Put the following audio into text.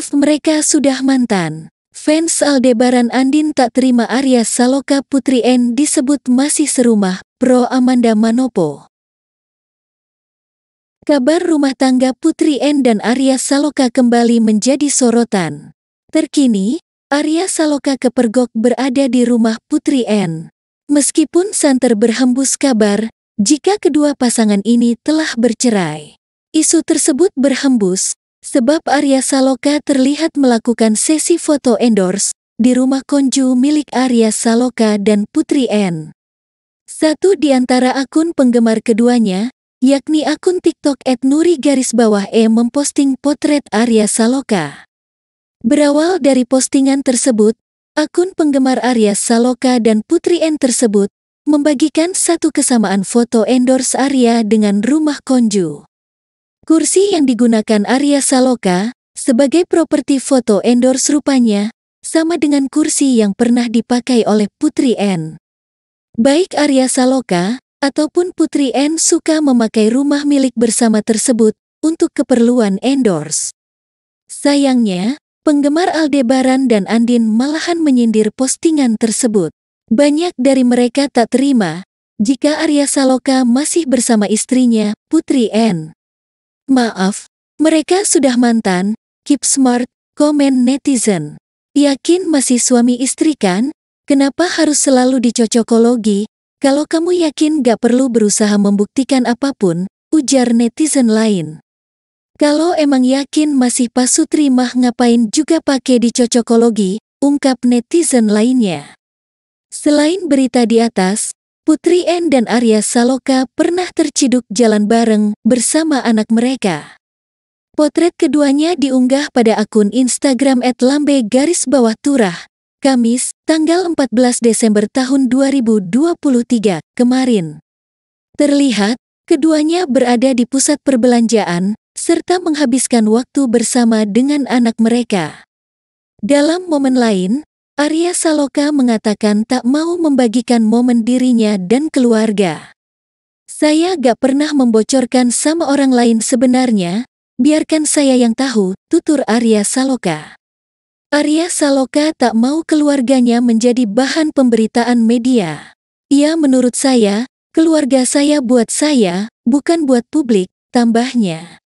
Maaf mereka sudah mantan. Fans Aldebaran Andin tak terima Arya Saloka Putri N disebut masih serumah, pro Amanda Manopo. Kabar rumah tangga Putri N dan Arya Saloka kembali menjadi sorotan. Terkini, Arya Saloka kepergok berada di rumah Putri N. Meskipun santer berhembus kabar, jika kedua pasangan ini telah bercerai. Isu tersebut berhembus sebab Arya Saloka terlihat melakukan sesi foto endorse di rumah konju milik Arya Saloka dan Putri N. Satu di antara akun penggemar keduanya, yakni akun TikTok at Nuri garis bawah E memposting potret Arya Saloka. Berawal dari postingan tersebut, akun penggemar Arya Saloka dan Putri N tersebut membagikan satu kesamaan foto endorse Arya dengan rumah Konju. Kursi yang digunakan Arya Saloka sebagai properti foto endorse rupanya sama dengan kursi yang pernah dipakai oleh Putri N. Baik Arya Saloka ataupun Putri N suka memakai rumah milik bersama tersebut untuk keperluan endorse. Sayangnya, penggemar Aldebaran dan Andin malahan menyindir postingan tersebut. Banyak dari mereka tak terima jika Arya Saloka masih bersama istrinya, Putri N. Maaf, mereka sudah mantan, keep smart, komen netizen. Yakin masih suami istri kan? Kenapa harus selalu dicocokologi? Kalau kamu yakin gak perlu berusaha membuktikan apapun, ujar netizen lain. Kalau emang yakin masih pasutri mah ngapain juga pakai dicocokologi, ungkap netizen lainnya. Selain berita di atas, Putri Anne dan Arya Saloka pernah terciduk jalan bareng bersama anak mereka. Potret keduanya diunggah pada akun Instagram @lambe garis bawah turah, Kamis, tanggal 14 Desember tahun 2023 kemarin. Terlihat, keduanya berada di pusat perbelanjaan, serta menghabiskan waktu bersama dengan anak mereka. Dalam momen lain, Arya Saloka mengatakan tak mau membagikan momen dirinya dan keluarga. Saya gak pernah membocorkan sama orang lain sebenarnya, biarkan saya yang tahu, tutur Arya Saloka. Arya Saloka tak mau keluarganya menjadi bahan pemberitaan media. Ia menurut saya, keluarga saya buat saya, bukan buat publik, tambahnya.